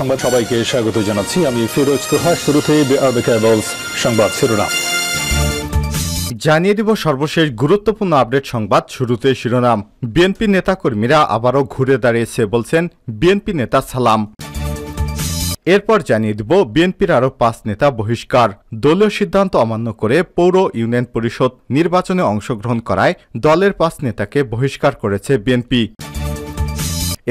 সংবাদ সবাইকে স্বাগত জানাচ্ছি আমি ফিরোজ তোহা শুরুতে সংবাদ শিরোনাম জানিয়ে দিব সর্বশেষ গুরুত্বপূর্ণ আপডেট সংবাদ শুরুতে শিরোনাম বিএনপি নেতাকর্মীরা আবারও ঘুরে দাঁড়িয়েছে বলছেন বিএনপি নেতা সালাম এরপর জানিয়ে দিব বিএনপির আরও পাঁচ নেতা বহিষ্কার দলীয় সিদ্ধান্ত অমান্য করে পৌর ইউনিয়ন পরিষদ নির্বাচনে অংশগ্রহণ করায় দলের পাঁচ নেতাকে বহিষ্কার করেছে বিএনপি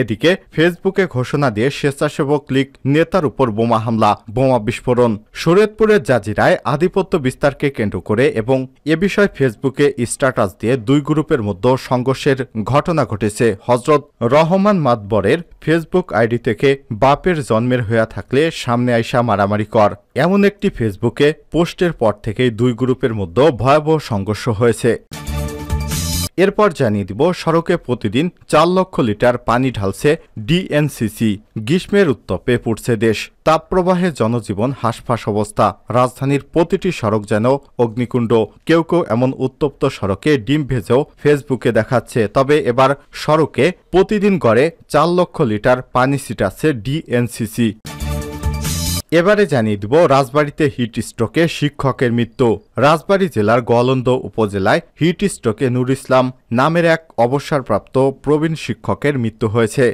এদিকে ফেসবুকে ঘোষণা দিয়ে স্বেচ্ছাসেবক লীগ নেতার উপর বোমা হামলা বোমা বিস্ফোরণ শরীয়তপুরের জাজিরায় আধিপত্য বিস্তারকে কেন্দ্র করে এবং এ বিষয়ে ফেসবুকে স্ট্যাটাস দিয়ে দুই গ্রুপের মধ্যে সংঘর্ষের ঘটনা ঘটেছে হজরত রহমান মাতবরের ফেসবুক আইডি থেকে বাপের জন্মের হইয়া থাকলে সামনে আইসা মারামারি কর এমন একটি ফেসবুকে পোস্টের পর থেকেই দুই গ্রুপের মধ্যে ভয়াবহ সংঘর্ষ হয়েছে এরপর জানিয়ে দিব সড়কে প্রতিদিন চার লক্ষ লিটার পানি ঢালছে ডিএনসিসি গ্রীষ্মের উত্তপে পড়ছে দেশ তাপপ্রবাহে জনজীবন হাঁসফাঁস অবস্থা রাজধানীর প্রতিটি সড়ক যেন অগ্নিকুণ্ড কেউ কেউ এমন উত্তপ্ত সড়কে ডিম ভেজেও ফেসবুকে দেখাচ্ছে তবে এবার সড়কে প্রতিদিন গড়ে চার লক্ষ লিটার পানি ছিটাচ্ছে ডিএনসিসি এবারে জানিয়ে দিব রাজবাড়িতে হিট স্ট্রোকে শিক্ষকের মৃত্যু রাজবাড়ী জেলার গোয়ালন্দ উপজেলায় হিট স্ট্রোকে নুর ইসলাম নামের এক অবসরপ্রাপ্ত প্রবীণ শিক্ষকের মৃত্যু হয়েছে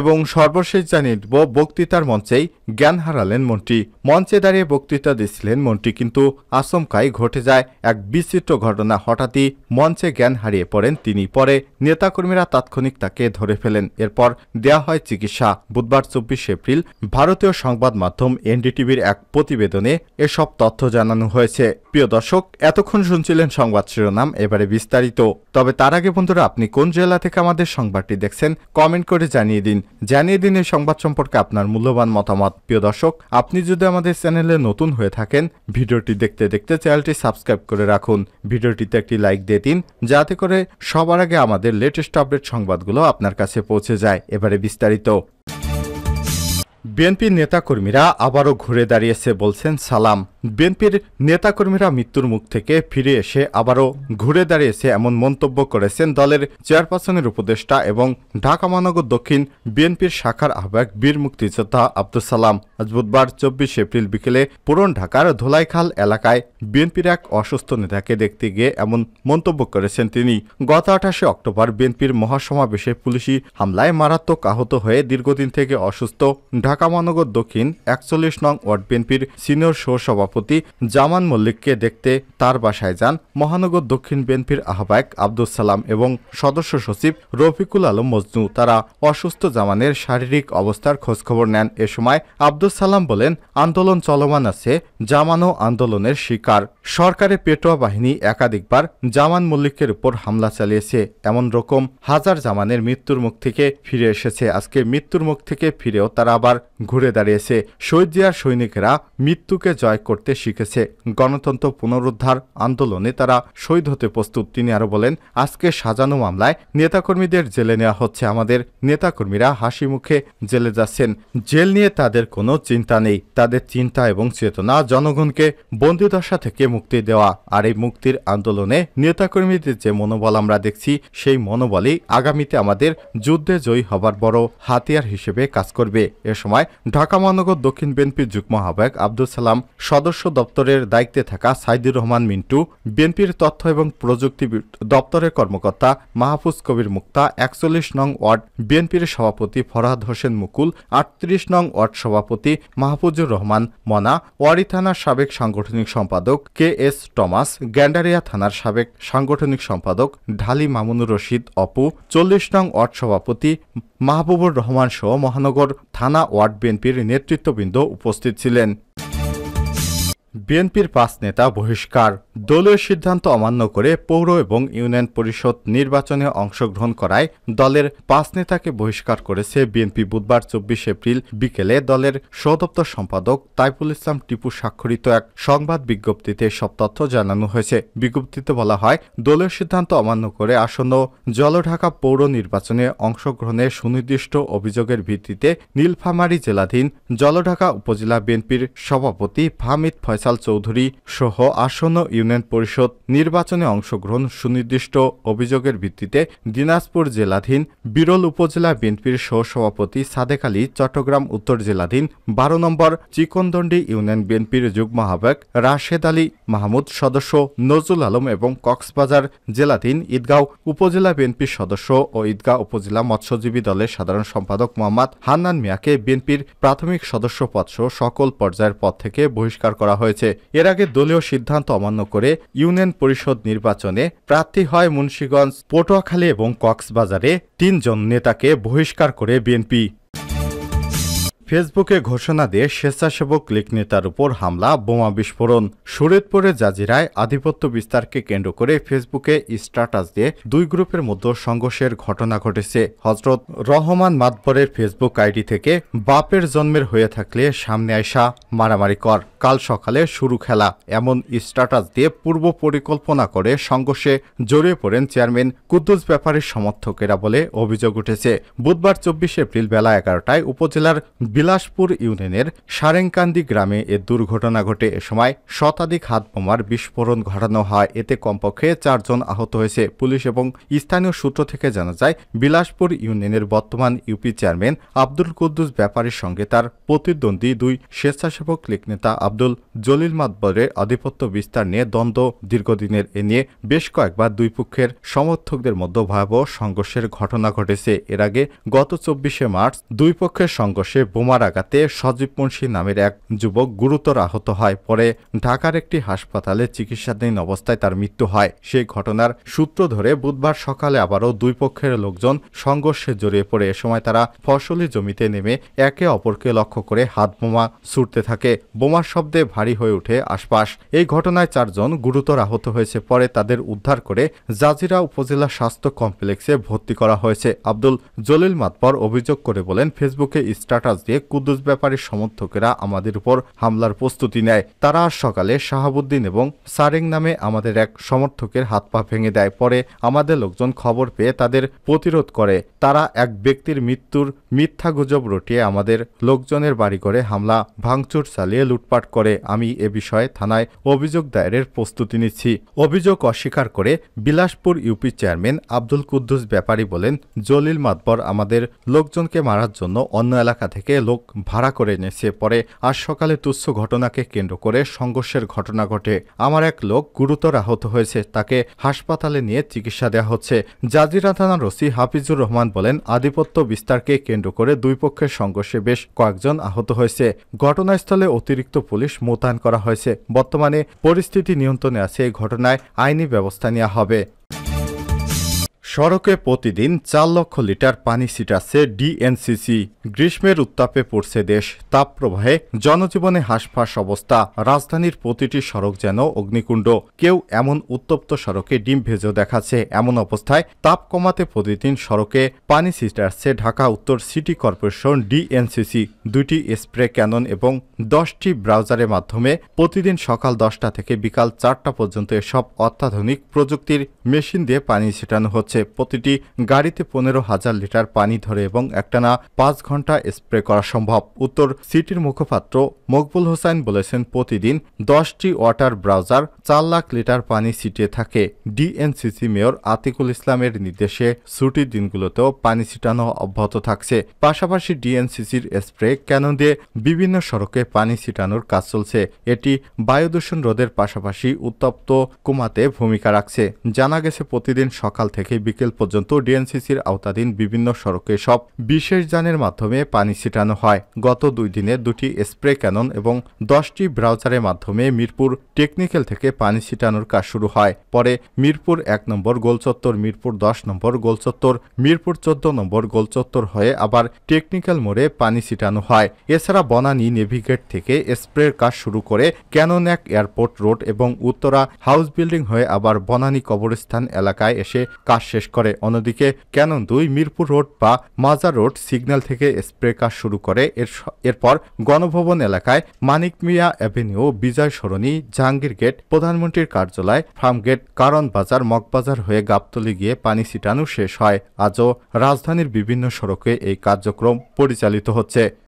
এবং সর্বশেষ জানিয়ে বক্তৃতার মঞ্চেই জ্ঞান হারালেন মন্ত্রী মঞ্চে দাঁড়িয়ে বক্তৃতা দিচ্ছিলেন মন্ত্রী কিন্তু আচমকাই ঘটে যায় এক বিচিত্র ঘটনা হঠাৎই মঞ্চে জ্ঞান হারিয়ে পড়েন তিনি পরে নেতাকর্মীরা তাৎক্ষণিক তাকে ধরে ফেলেন এরপর দেয়া হয় চিকিৎসা বুধবার চব্বিশ এপ্রিল ভারতীয় সংবাদ মাধ্যম এনডিটিভির এক প্রতিবেদনে এসব তথ্য জানানো হয়েছে প্রিয় দর্শক এতক্ষণ শুনছিলেন সংবাদ শিরোনাম এবারে বিস্তারিত তবে তার আগে বন্ধুরা আপনি কোন জেলা থেকে আমাদের সংবাদটি দেখছেন কমেন্ট করে জানিয়ে দিন জানিয়ে দিন এই সংবাদ সম্পর্কে আপনার মূল্যবান মতামত প্রিয় দর্শক আপনি যদি আমাদের চ্যানেলে নতুন হয়ে থাকেন ভিডিওটি দেখতে দেখতে চ্যানেলটি সাবস্ক্রাইব করে রাখুন ভিডিওটিতে একটি লাইক দিয়ে দিন যাতে করে সবার আগে আমাদের লেটেস্ট আপডেট সংবাদগুলো আপনার কাছে পৌঁছে যায় এবারে বিস্তারিত বিএনপি নেতাকর্মীরা আবারও ঘুরে দাঁড়িয়েছে বলছেন সালাম বিএনপির নেতাকর্মীরা মৃত্যুর মুখ থেকে ফিরে এসে আবারও ঘুরে দাঁড়িয়েছে এমন মন্তব্য করেছেন দলের চেয়ারপারসনের উপদেষ্টা এবং ঢাকা মহানগর দক্ষিণ বিএনপির শাখার আহ্বায়ক বীর মুক্তিযোদ্ধা আব্দুল সালাম আজ বুধবার চব্বিশ এপ্রিল বিকেলে পুরন ঢাকার ধোলাইখাল এলাকায় বিএনপির এক অসুস্থ নেতাকে দেখতে গিয়ে এমন মন্তব্য করেছেন তিনি গত আঠাশে অক্টোবর বিএনপির মহাসমাবেশে পুলিশি হামলায় মারাত্মক আহত হয়ে দীর্ঘদিন থেকে অসুস্থ ঢাকা মহানগর দক্ষিণ একচল্লিশ নং ওয়ার্ড বিএনপির সিনিয়র সহসভাপতি সভাপতি জামান মল্লিককে দেখতে তার বাসায় যান মহানগর দক্ষিণ বিএনপির আহ্বায়ক আব্দুল সালাম এবং সদস্য সচিব রফিকুল আলম মজনু তারা অসুস্থ জামানের শারীরিক অবস্থার খোঁজখবর নেন এ সময় আব্দুল সালাম বলেন আন্দোলন চলমান আছে জামানও আন্দোলনের শিকার সরকারে পেটোয়া বাহিনী একাধিকবার জামান মল্লিকের উপর হামলা চালিয়েছে এমন রকম হাজার জামানের মৃত্যুর মুখ থেকে ফিরে এসেছে আজকে মৃত্যুর মুখ থেকে ফিরেও তারা আবার ঘুরে দাঁড়িয়েছে শহীদ জিয়ার সৈনিকেরা মৃত্যুকে জয় করতে করতে শিখেছে গণতন্ত্র পুনরুদ্ধার আন্দোলনে তারা শহীদ হতে প্রস্তুত তিনি আরও বলেন আজকে সাজানো মামলায় নেতাকর্মীদের জেলে নেওয়া হচ্ছে আমাদের নেতাকর্মীরা হাসি মুখে জেলে যাচ্ছেন জেল নিয়ে তাদের কোনো চিন্তা নেই তাদের চিন্তা এবং চেতনা জনগণকে বন্দিদশা থেকে মুক্তি দেওয়া আর এই মুক্তির আন্দোলনে নেতাকর্মীদের যে মনোবল আমরা দেখছি সেই মনোবলই আগামীতে আমাদের যুদ্ধে জয়ী হবার বড় হাতিয়ার হিসেবে কাজ করবে এ সময় ঢাকা মহানগর দক্ষিণ বিএনপির যুগ্ম আহ্বায়ক আব্দুল সালাম সদস্য সদস্য দপ্তরের দায়িত্বে থাকা সাইদুর রহমান মিন্টু বিএনপির তথ্য এবং প্রযুক্তি দপ্তরের কর্মকর্তা মাহফুজ কবির মুক্তা একচল্লিশ নং ওয়ার্ড বিএনপির সভাপতি ফরহাদ হোসেন মুকুল আটত্রিশ নং ওয়ার্ড সভাপতি মাহফুজুর রহমান মনা ওয়ারি থানার সাবেক সাংগঠনিক সম্পাদক কে এস টমাস গ্যান্ডারিয়া থানার সাবেক সাংগঠনিক সম্পাদক ঢালি মামুনুর রশিদ অপু চল্লিশ নং ওয়ার্ড সভাপতি মাহবুবুর রহমান সহ মহানগর থানা ওয়ার্ড বিএনপির নেতৃত্ববৃন্দ উপস্থিত ছিলেন বিএনপির পাঁচ নেতা বহিষ্কার দলীয় সিদ্ধান্ত অমান্য করে পৌর এবং ইউনিয়ন পরিষদ নির্বাচনে অংশগ্রহণ করায় দলের পাঁচ নেতাকে বহিষ্কার করেছে বিএনপি বুধবার চব্বিশ এপ্রিল বিকেলে দলের সদপ্তর সম্পাদক তাইফুল ইসলাম টিপু স্বাক্ষরিত এক সংবাদ বিজ্ঞপ্তিতে সব তথ্য জানানো হয়েছে বিজ্ঞপ্তিতে বলা হয় দলীয় সিদ্ধান্ত অমান্য করে আসন্ন জলঢাকা পৌর নির্বাচনে অংশগ্রহণে সুনির্দিষ্ট অভিযোগের ভিত্তিতে নীলফামারী জেলাধীন জলঢাকা উপজেলা বিএনপির সভাপতি ফামিদ ফয়সাল চৌধুরী সহ আসন্ন ইউনিয়ন ইউনিয়ন পরিষদ নির্বাচনে অংশগ্রহণ সুনির্দিষ্ট অভিযোগের ভিত্তিতে দিনাজপুর জেলাধীন বিরল উপজেলা বিএনপির সহসভাপতি সাদেক আলী চট্টগ্রাম উত্তর জেলাধীন বারো নম্বর চিকনদণ্ডী ইউনিয়ন বিএনপির যুগ্ম আহ্বায়ক রাশেদ আলী মাহমুদ সদস্য নজরুল আলম এবং কক্সবাজার জেলাধীন ঈদগাঁও উপজেলা বিএনপির সদস্য ও ঈদগাঁও উপজেলা মৎস্যজীবী দলের সাধারণ সম্পাদক মোহাম্মদ হান্নান মিয়াকে বিএনপির প্রাথমিক সদস্য পদসহ সকল পর্যায়ের পদ থেকে বহিষ্কার করা হয়েছে এর আগে দলীয় সিদ্ধান্ত অমান্য করে করে ইউনিয়ন পরিষদ নির্বাচনে প্রার্থী হয় মুন্সীগঞ্জ পটুয়াখালী এবং কক্সবাজারে তিনজন নেতাকে বহিষ্কার করে বিএনপি ফেসবুকে ঘোষণা দিয়ে স্বেচ্ছাসেবক লীগ নেতার উপর হামলা বোমা বিস্ফোরণ সুরেতপুরে জাজিরায় আধিপত্য বিস্তারকে কেন্দ্র করে ফেসবুকে স্ট্যাটাস দিয়ে দুই গ্রুপের মধ্যে সংঘর্ষের ঘটনা ঘটেছে হজরত রহমান মাতবরের ফেসবুক আইডি থেকে বাপের জন্মের হয়ে থাকলে সামনে আয়সা মারামারি কর কাল সকালে শুরু খেলা এমন স্ট্যাটাস দিয়ে পূর্ব পরিকল্পনা করে সংঘর্ষে জড়িয়ে পড়েন চেয়ারম্যান কুদ্দুস ব্যাপারের সমর্থকেরা বলে অভিযোগ উঠেছে বুধবার চব্বিশ এপ্রিল বেলা এগারোটায় উপজেলার বিলাসপুর ইউনিয়নের সারেংকান্দি গ্রামে এ দুর্ঘটনা ঘটে এ সময় শতাধিক হাতবোমার বিস্ফোরণ ঘটানো হয় এতে কমপক্ষে চারজন আহত হয়েছে পুলিশ এবং স্থানীয় সূত্র থেকে জানা যায় বিলাসপুর ইউনিয়নের বর্তমান ইউপি চেয়ারম্যান আব্দুল কুদ্দুস ব্যাপারীর সঙ্গে তার প্রতিদ্বন্দ্বী দুই স্বেচ্ছাসেবক লীগ নেতা আব্দুল জলিল মাতবরের আধিপত্য বিস্তার নিয়ে দ্বন্দ্ব দীর্ঘদিনের এ নিয়ে বেশ কয়েকবার দুই পক্ষের সমর্থকদের মধ্যে ভয়াবহ সংঘর্ষের ঘটনা ঘটেছে এর আগে গত চব্বিশে মার্চ দুই পক্ষের সংঘর্ষে বোমা বোমার আঘাতে সজীব মুন্সী নামের এক যুবক গুরুতর আহত হয় পরে ঢাকার একটি হাসপাতালে চিকিৎসাধীন অবস্থায় তার মৃত্যু হয় সেই ঘটনার সূত্র ধরে বুধবার সকালে আবারও দুই পক্ষের লোকজন সংঘর্ষে জড়িয়ে পড়ে এ সময় তারা ফসলি জমিতে নেমে একে অপরকে লক্ষ্য করে হাত বোমা ছুটতে থাকে বোমার শব্দে ভারী হয়ে ওঠে আশপাশ এই ঘটনায় চারজন গুরুতর আহত হয়েছে পরে তাদের উদ্ধার করে জাজিরা উপজেলা স্বাস্থ্য কমপ্লেক্সে ভর্তি করা হয়েছে আব্দুল জলিল মাতপর অভিযোগ করে বলেন ফেসবুকে স্ট্যাটাস দিয়ে কুদ্দুস ব্যাপারীর সমর্থকেরা আমাদের উপর হামলার প্রস্তুতি নেয় তারা সকালে শাহাবুদ্দিন এবং সারেং নামে আমাদের এক সমর্থকের হাত পা ভেঙে দেয় পরে আমাদের লোকজন খবর পেয়ে তাদের প্রতিরোধ করে তারা এক ব্যক্তির মৃত্যুর মিথ্যা গুজব রটিয়ে আমাদের লোকজনের বাড়ি করে হামলা ভাঙচুর চালিয়ে লুটপাট করে আমি এ বিষয়ে থানায় অভিযোগ দায়েরের প্রস্তুতি নিচ্ছি অভিযোগ অস্বীকার করে বিলাসপুর ইউপি চেয়ারম্যান আব্দুল কুদ্দুস ব্যাপারী বলেন জলিল মাতবর আমাদের লোকজনকে মারার জন্য অন্য এলাকা থেকে লোক ভাড়া করে এনেছে পরে আজ সকালে তুচ্ছ ঘটনাকে কেন্দ্র করে সংঘর্ষের ঘটনা ঘটে আমার এক লোক গুরুতর আহত হয়েছে তাকে হাসপাতালে নিয়ে চিকিৎসা দেওয়া হচ্ছে জাজিরা থানার ওসি হাফিজুর রহমান বলেন আধিপত্য বিস্তারকে কেন্দ্র করে দুই পক্ষের সংঘর্ষে বেশ কয়েকজন আহত হয়েছে ঘটনাস্থলে অতিরিক্ত পুলিশ মোতায়েন করা হয়েছে বর্তমানে পরিস্থিতি নিয়ন্ত্রণে আছে এই ঘটনায় আইনি ব্যবস্থা নেওয়া হবে সড়কে প্রতিদিন চার লক্ষ লিটার পানি ছিটাচ্ছে ডিএনসিসি গ্রীষ্মের উত্তাপে পড়ছে দেশ তাপপ্রবাহে জনজীবনে হাঁসফাঁস অবস্থা রাজধানীর প্রতিটি সড়ক যেন অগ্নিকুণ্ড কেউ এমন উত্তপ্ত সড়কে ডিম ভেজেও দেখাচ্ছে এমন অবস্থায় তাপ কমাতে প্রতিদিন সড়কে পানি ছিটাচ্ছে ঢাকা উত্তর সিটি কর্পোরেশন ডিএনসিসি দুটি স্প্রে ক্যানন এবং দশটি ব্রাউজারের মাধ্যমে প্রতিদিন সকাল দশটা থেকে বিকাল চারটা পর্যন্ত এসব অত্যাধুনিক প্রযুক্তির মেশিন দিয়ে পানি ছিটানো হচ্ছে হচ্ছে প্রতিটি গাড়িতে পনেরো হাজার লিটার পানি ধরে এবং একটানা পাঁচ ঘন্টা স্প্রে করা সম্ভব উত্তর সিটির মুখপাত্র মকবুল হোসাইন বলেছেন প্রতিদিন দশটি ওয়াটার ব্রাউজার চার লাখ লিটার পানি ছিটিয়ে থাকে ডিএনসিসি মেয়র আতিকুল ইসলামের নির্দেশে ছুটির দিনগুলোতেও পানি ছিটানো অব্যাহত থাকছে পাশাপাশি ডিএনসিসির স্প্রে কেন দিয়ে বিভিন্ন সড়কে পানি ছিটানোর কাজ চলছে এটি বায়ু দূষণ রোধের পাশাপাশি উত্তপ্ত কমাতে ভূমিকা রাখছে জানা গেছে প্রতিদিন সকাল থেকে বিকেল পর্যন্ত ডিএনসিসির আওতাধীন বিভিন্ন সড়কে সব বিশেষ যানের মাধ্যমে পানি ছিটানো হয় গত দুই দিনে দুটি স্প্রে ক্যানন এবং দশটি ব্রাউজারের মাধ্যমে মিরপুর টেকনিক্যাল থেকে পানি ছিটানোর কাজ শুরু হয় পরে মিরপুর এক নম্বর গোলচত্বর মিরপুর দশ নম্বর গোলচত্বর মিরপুর চোদ্দ নম্বর গোলচত্বর হয়ে আবার টেকনিক্যাল মোড়ে পানি ছিটানো হয় এছাড়া বনানী নেভিগেট থেকে স্প্রের কাজ শুরু করে ক্যানন এক এয়ারপোর্ট রোড এবং উত্তরা হাউস বিল্ডিং হয়ে আবার বনানী কবরস্থান এলাকায় এসে কাজ শেষ করে অন্যদিকে কেন দুই মিরপুর রোড বা মাজার রোড সিগন্যাল থেকে স্প্রে কাজ শুরু করে এর এরপর গণভবন এলাকায় মানিক মিয়া অ্যাভিনিউ বিজয় সরণি জাহাঙ্গীর গেট প্রধানমন্ত্রীর কার্যালয় ফার্মগেট কারণ বাজার মগবাজার হয়ে গাবতলি গিয়ে পানি ছিটানো শেষ হয় আজও রাজধানীর বিভিন্ন সড়কে এই কার্যক্রম পরিচালিত হচ্ছে